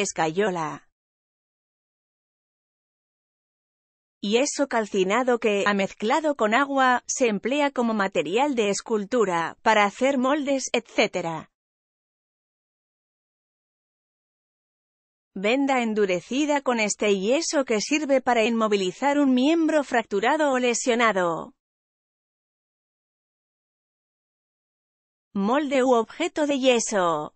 escayola y eso calcinado que, amezclado mezclado con agua, se emplea como material de escultura, para hacer moldes, etc. Venda endurecida con este yeso que sirve para inmovilizar un miembro fracturado o lesionado. Molde u objeto de yeso.